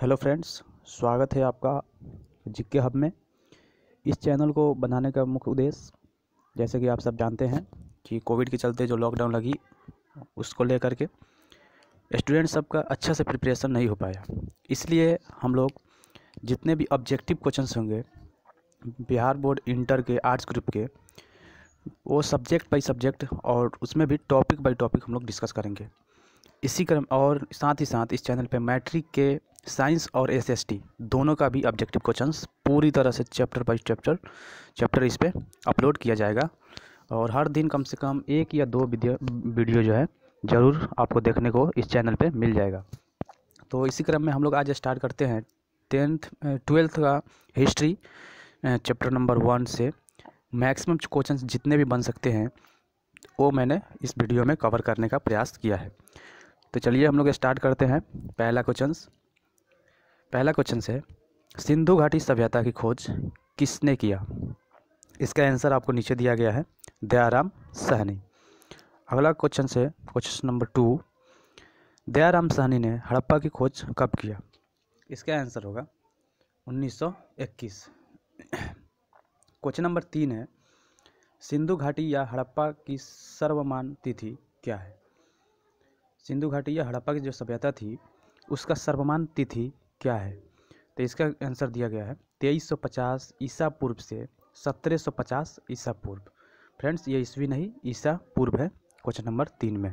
hello friends स्वागत है आपका जिक्के हब में इस चैनल को बनाने का मुख्य उद्देश्य जैसे कि आप सब जानते हैं कि कोविड के चलते जो लॉकडाउन लगी उसको लेकर के स्टूडेंट का अच्छा से प्रिपरेशन नहीं हो पाया इसलिए हम लोग जितने भी ऑब्जेक्टिव क्वेश्चंस होंगे बिहार बोर्ड इंटर के आर्ट्स ग्रुप के वो सब्जेक्ट बाई सब्जेक्ट और उसमें भी टॉपिक बाई टॉपिक हम लोग डिस्कस करेंगे इसी क्रम और साथ ही साथ इस चैनल पर मैट्रिक के साइंस और एसएसटी दोनों का भी ऑब्जेक्टिव क्वेश्चंस पूरी तरह से चैप्टर बाई चैप्टर चैप्टर इस पर अपलोड किया जाएगा और हर दिन कम से कम एक या दो वीडियो जो है ज़रूर आपको देखने को इस चैनल पे मिल जाएगा तो इसी क्रम में हम लोग आज स्टार्ट करते हैं टेंथ ट्वेल्थ का हिस्ट्री चैप्टर नंबर वन से मैक्सिमम क्वेश्चन जितने भी बन सकते हैं वो मैंने इस वीडियो में कवर करने का प्रयास किया है तो चलिए हम लोग स्टार्ट करते हैं पहला क्वेश्चन पहला क्वेश्चन से सिंधु घाटी सभ्यता की खोज किसने किया इसका आंसर आपको नीचे दिया गया है दयाराम सहनी अगला क्वेश्चन से question number two Dayaram Sahni ने हड़प्पा की खोज कब किया इसका आंसर होगा 1921 क्वेश्चन नंबर तीन है सिंधु घाटी या हड़प्पा की सर्वमान तिथि क्या है सिंधु घाटी या हड़प्पा की जो सभ्यता थी उसका सर्वमान तिथि क्या है तो इसका आंसर दिया गया है तेईस सौ पचास ईसा पूर्व से सत्रह सौ पचास ईसा पूर्व फ्रेंड्स ये ईस्वी नहीं ईसा पूर्व है क्वेश्चन नंबर तीन में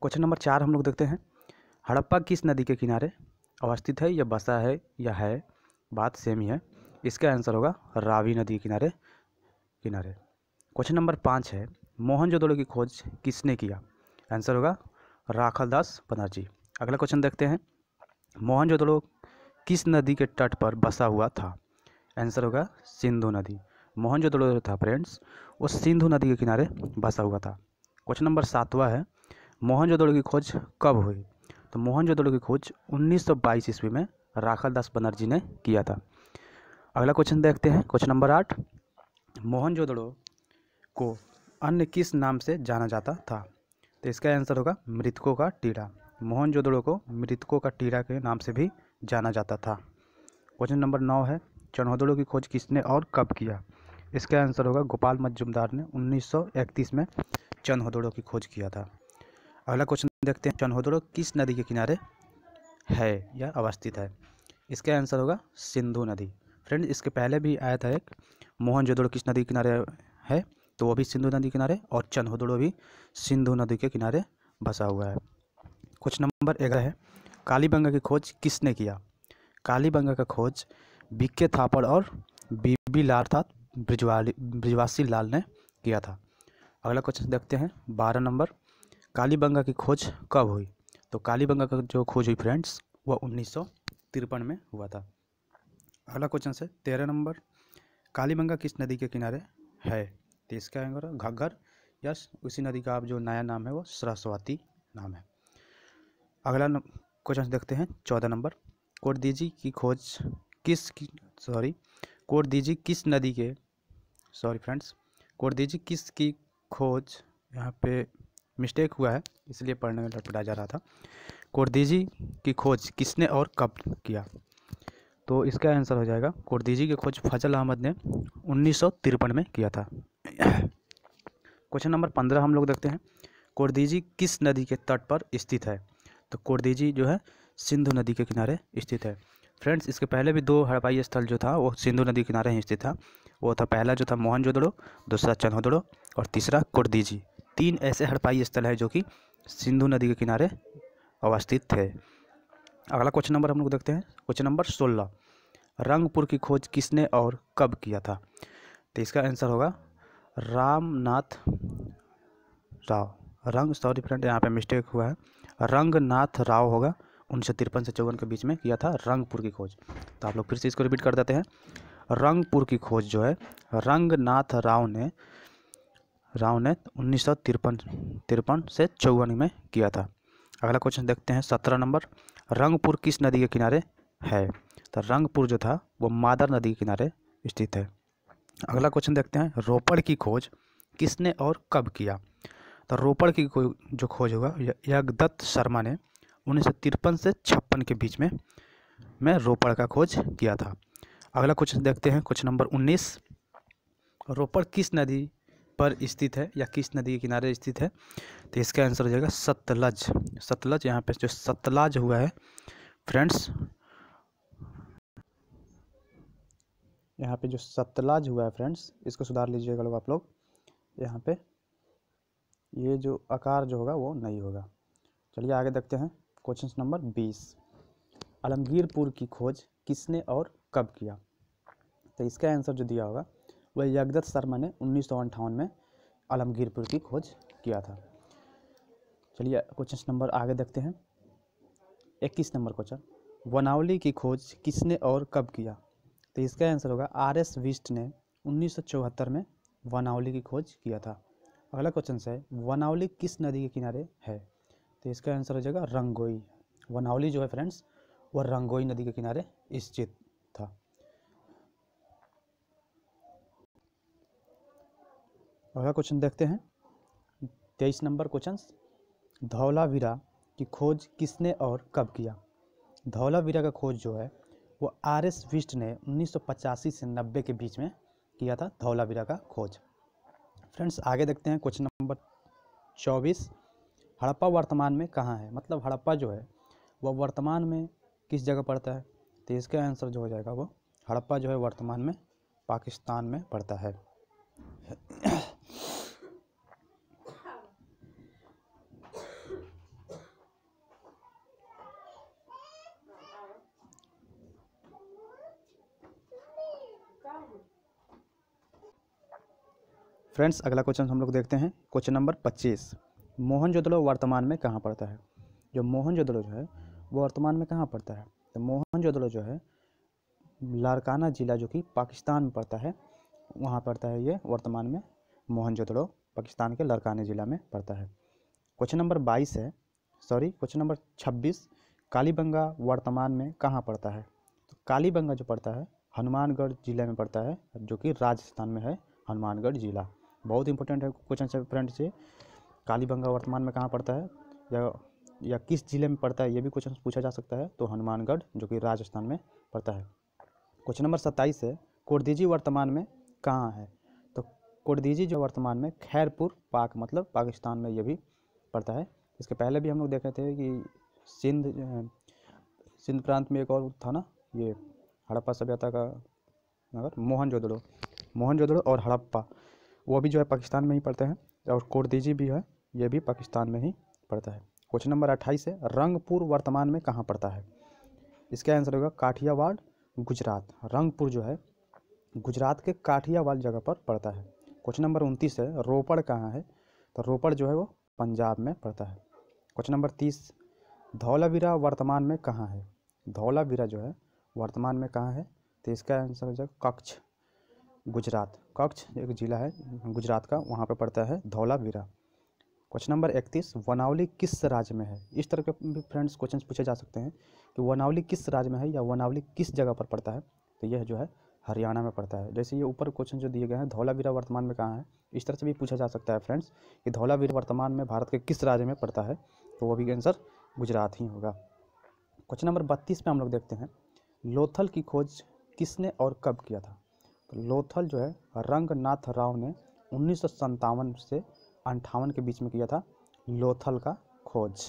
क्वेश्चन नंबर चार हम लोग देखते हैं हड़प्पा किस नदी के किनारे अवस्थित है या बसा है या है बात सेम ही है इसका आंसर होगा रावी नदी किनारे किनारे क्वेश्चन नंबर पाँच है मोहनजोदड़ो की खोज किसने किया आंसर होगा राखल दास बनर्जी अगला क्वेश्चन देखते हैं मोहनजोदड़ो किस नदी के तट पर बसा हुआ था आंसर होगा सिंधु नदी मोहन जो था फ्रेंड्स वो सिंधु नदी के किनारे बसा हुआ था क्वेश्चन नंबर सातवा है मोहनजोदड़ो की खोज कब हुई तो मोहनजोदड़ो की खोज 1922 ईस्वी में राखल दास बनर्जी ने किया था अगला क्वेश्चन देखते हैं क्वेश्चन नंबर आठ मोहनजोदड़ो को अन्य किस नाम से जाना जाता था तो इसका आंसर होगा मृतकों का टीढ़ा मोहनजोदड़ो को मृतकों का टीरा के नाम से भी जाना जाता था क्वेश्चन नंबर नौ है चन्होदड़ों की खोज किसने और कब किया इसका आंसर होगा गोपाल मजुमदार ने 1931 में चन्होदड़ों की खोज किया था अगला क्वेश्चन देखते हैं चन्होदड़ो किस नदी के किनारे है या अवस्थित है इसका आंसर होगा सिंधु नदी फ्रेंड इसके पहले भी आया था एक जोदड़ो किस नदी के किनारे है तो वो भी सिंधु नदी किनारे और चन्होदड़ो भी सिंधु नदी के किनारे बसा हुआ है क्वेश्चन नंबर ग्यारह है कालीबंगा की खोज किसने किया कालीबंगा का खोज बीके थापड़ और बीबी लाल अर्थात ब्रिजवासी लाल ने किया था अगला क्वेश्चन देखते हैं बारह नंबर कालीबंगा की खोज कब हुई तो कालीबंगा का जो खोज हुई फ्रेंड्स वह उन्नीस में हुआ था अगला क्वेश्चन से तेरह नंबर कालीबंगा किस नदी के किनारे है तो इसका घग्घर यस उसी नदी का आप जो नया नाम है वो सरस्वती नाम है अगला क्वेश्चन देखते हैं चौदह नंबर कोट दीजिए की खोज किस की सॉरी कोट दीजिए किस नदी के सॉरी फ्रेंड्स कोट दीजिए किस की खोज यहाँ पे मिस्टेक हुआ है इसलिए पढ़ने में लटपटा जा रहा था कोटदीजी की खोज किसने और कब किया तो इसका आंसर हो जाएगा कोटदीजी की खोज फजल अहमद ने उन्नीस में किया था क्वेश्चन नंबर पंद्रह हम लोग देखते हैं कोटदीजी किस नदी के तट पर स्थित है तो कोडदेजी जो है सिंधु नदी के किनारे स्थित है फ्रेंड्स इसके पहले भी दो हड़पाई स्थल जो था वो सिंधु नदी किनारे ही स्थित था वो था पहला जो था मोहनजोदड़ो दूसरा चन्होदड़ो और तीसरा कुर्दीजी तीन ऐसे हड़पाई स्थल हैं जो कि सिंधु नदी के किनारे अवस्थित थे अगला क्वेश्चन नंबर हम लोग देखते हैं क्वेश्चन नंबर सोलह रंगपुर की खोज किसने और कब किया था तो इसका आंसर होगा रामनाथ राव रंग सॉरी फ्रेंड यहाँ पर मिस्टेक हुआ है रंगनाथ राव होगा उन्नीस से चौवन के बीच में किया था रंगपुर की खोज तो आप लोग फिर से इसको रिपीट कर देते हैं रंगपुर की खोज जो है रंगनाथ राव ने राव ने उन्नीस सौ तिरपन तिरपन से चौवन में किया था अगला क्वेश्चन देखते हैं सत्रह नंबर रंगपुर किस नदी के किनारे है तो रंगपुर जो था वो मादर नदी के किनारे स्थित है अगला क्वेश्चन देखते हैं रोपड़ की खोज किसने और कब किया तो रोपड़ की जो खोज हुआ यज्ञदत्त शर्मा ने उन्नीस से छप्पन के बीच में मैं रोपड़ का खोज किया था अगला कुछ देखते हैं कुछ नंबर 19 रोपड़ किस नदी पर स्थित है या किस नदी के किनारे स्थित है तो इसका आंसर हो जाएगा सतलज सतलज यहाँ पे जो सतलज हुआ है फ्रेंड्स यहाँ पे जो सतलज हुआ है फ्रेंड्स इसको सुधार लीजिएगा लोग आप लोग यहाँ पे ये जो आकार जो होगा वो नहीं होगा चलिए आगे देखते हैं क्वेश्चन नंबर बीस आलमगीरपुर की खोज किसने और कब किया तो इसका आंसर जो दिया होगा वह यगदत्त शर्मा ने उन्नीस में आलमगीरपुर की खोज किया था चलिए क्वेश्चन नंबर आगे देखते हैं इक्कीस नंबर क्वेश्चन वनावली की खोज किसने और कब किया तो इसका आंसर होगा आर एस विस्ट ने चौहत्तर में वनावली की खोज किया था अगला क्वेश्चन है वनावली किस नदी के किनारे है तो इसका आंसर हो जाएगा रंगोई वनावली जो है फ्रेंड्स वह रंगोई नदी के किनारे स्थित था अगला क्वेश्चन देखते हैं तेईस नंबर क्वेश्चन धौलावीरा की खोज किसने और कब किया धौलावीरा का खोज जो है वो आर एस विस्ट ने उन्नीस से नब्बे के बीच में किया था धौलावीरा का खोज फ्रेंड्स आगे देखते हैं क्वेश्चन नंबर चौबीस हड़प्पा वर्तमान में कहाँ है मतलब हड़प्पा जो है वह वर्तमान में किस जगह पड़ता है तो इसका आंसर जो हो जाएगा वो हड़प्पा जो है वर्तमान में पाकिस्तान में पड़ता है फ्रेंड्स अगला क्वेश्चन हम लोग देखते हैं क्वेश्चन नंबर पच्चीस जोदलो वर्तमान में कहाँ पड़ता है जो मोहन जोदलो जो है वो वर्तमान में कहाँ पड़ता है तो मोहन जोदलो जो है लारकाना ज़िला जो कि पाकिस्तान में पड़ता है वहाँ पड़ता है ये वर्तमान में मोहनजोदड़ो पाकिस्तान के लड़काना ज़िला में पड़ता है क्वेश्चन नंबर बाईस है सॉरी क्वेश्चन नंबर छब्बीस कालीबंगा वर्तमान में कहाँ पड़ता है तो कालीबंगा जो पड़ता है हनुमानगढ़ ज़िले में पड़ता है जो कि राजस्थान में है हनुमानगढ़ ज़िला बहुत इंपॉर्टेंट है क्वेश्चन से फ्रेंड से कालीबंगा वर्तमान में कहाँ पड़ता है या या किस जिले में पड़ता है ये भी क्वेश्चन पूछा जा सकता है तो हनुमानगढ़ जो कि राजस्थान में पड़ता है क्वेश्चन नंबर सत्ताईस है कोडदीजी वर्तमान में कहाँ है तो कोडदीजी जो वर्तमान में खैरपुर पाक मतलब पाकिस्तान में ये भी पड़ता है इसके पहले भी हम लोग देख रहे थे कि सिंध सिंध प्रांत में एक और था ना ये हड़प्पा सभ्यता का नगर मोहन जोदड़ो मोहन जोदड़ो और हड़प्पा वो भी जो है पाकिस्तान में ही पढ़ते हैं और कोरदीजी भी है ये भी पाकिस्तान में ही पढ़ता है क्वेश्चन नंबर अट्ठाईस है रंगपुर वर्तमान में कहाँ पड़ता है इसका आंसर होगा काठियावाड़ गुजरात रंगपुर जो है गुजरात के काठियावाड़ जगह पर पड़ता है क्वेश्चन नंबर उनतीस है रोपड़ कहाँ है तो रोपड़ जो है वो पंजाब में पड़ता है क्वेश्चन नंबर तीस धौलावीरा वर्तमान में कहाँ है धौलावीरा जो है वर्तमान में कहाँ है तो इसका आंसर हो जाएगा कक्ष गुजरात कक्ष एक ज़िला है गुजरात का वहाँ पर पड़ता है धौलावीरा क्वेश्चन नंबर इकतीस वनावली किस राज्य में है इस तरह के भी फ्रेंड्स क्वेश्चन पूछे जा सकते हैं कि वनावली किस राज्य में है या वनावली किस जगह पर पड़ता है तो यह जो है हरियाणा में पड़ता है जैसे ये ऊपर क्वेश्चन जो दिए गए हैं धौलावीरा वर्तमान में कहाँ है इस तरह से भी पूछा जा सकता है फ्रेंड्स कि धौलावीरा वर्तमान में भारत के किस राज्य में पड़ता है तो वो भी आंसर गुजरात ही होगा क्वेश्चन नंबर बत्तीस में हम लोग देखते हैं लोथल की खोज किसने और कब किया था लोथल जो है रंगनाथ राव ने उन्नीस से अंठावन के बीच में किया था लोथल का खोज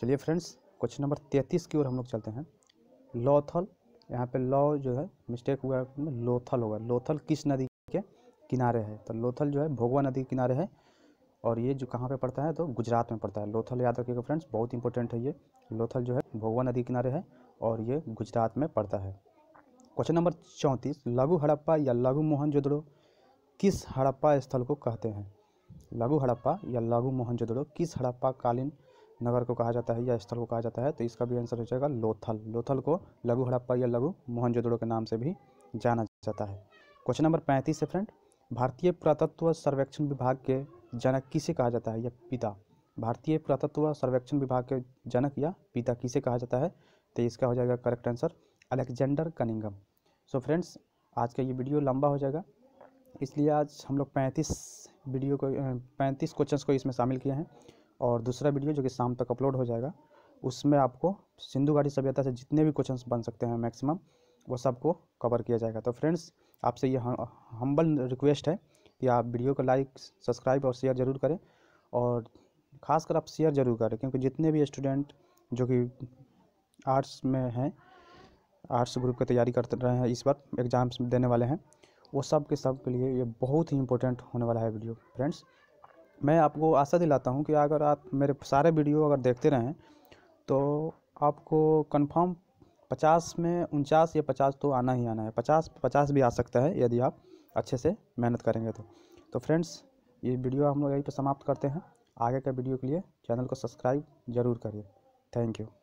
चलिए फ्रेंड्स क्वेश्चन नंबर तैंतीस की ओर हम लोग चलते हैं लोथल यहाँ पे लॉ जो है मिस्टेक हुआ है लोथल होगा लोथल किस नदी के किनारे है तो लोथल जो है भोगवा नदी के किनारे है और ये जो कहाँ पे पड़ता है तो गुजरात में पड़ता है लोथल याद रखिएगा फ्रेंड्स बहुत इंपॉर्टेंट है ये लोथल जो है भोगवा नदी किनारे है और ये गुजरात में पड़ता है क्वेश्चन नंबर चौंतीस लघु हड़प्पा या लघु मोहनजोदड़ो किस हड़प्पा स्थल को कहते हैं लघु हड़प्पा या लघु मोहनजोदड़ो किस हड़प्पा कालीन नगर को कहा जाता है या स्थल को कहा जाता है तो इसका भी आंसर हो जाएगा लोथल लोथल को लघु हड़प्पा या लघु मोहनजोदड़ो के नाम से भी जाना जाता है क्वेश्चन नंबर पैंतीस है फ्रेंड भारतीय पुरातत्व सर्वेक्षण विभाग के जनक किसे कहा जाता है या पिता भारतीय पुरातत्व सर्वेक्षण विभाग के जनक या पिता किसे कहा जाता है तो इसका हो जाएगा correct answer Alexander Cunningham so so friends आज का ये वीडियो लंबा हो जाएगा इसलिए आज हम लोग पैंतीस वीडियो को पैंतीस क्वेश्चन को इसमें शामिल किए हैं और दूसरा वीडियो जो कि शाम तक अपलोड हो जाएगा उसमें आपको सिंधु घाटी सभ्यता से जितने भी क्वेश्चन बन सकते हैं मैक्सिमम वो सबको कवर किया जाएगा तो फ्रेंड्स आपसे ये हम्बल रिक्वेस्ट है कि आप वीडियो को लाइक सब्सक्राइब और शेयर ज़रूर करें और ख़ासकर आप शेयर ज़रूर करें क्योंकि जितने भी स्टूडेंट जो कि आर्ट्स में हैं आर्ट्स ग्रुप की तैयारी कर रहे हैं इस बार एग्ज़ाम्स देने वाले हैं वो सब के सब के लिए ये बहुत ही इंपॉर्टेंट होने वाला है वीडियो फ्रेंड्स मैं आपको आशा दिलाता हूँ कि अगर आप मेरे सारे वीडियो अगर देखते रहें तो आपको कन्फर्म पचास में उनचास या पचास तो आना ही आना है पचास पचास भी आ सकता है यदि आप अच्छे से मेहनत करेंगे तो तो फ्रेंड्स ये वीडियो हम लोग यहीं पर समाप्त करते हैं आगे के वीडियो के लिए चैनल को सब्सक्राइब ज़रूर करिए थैंक यू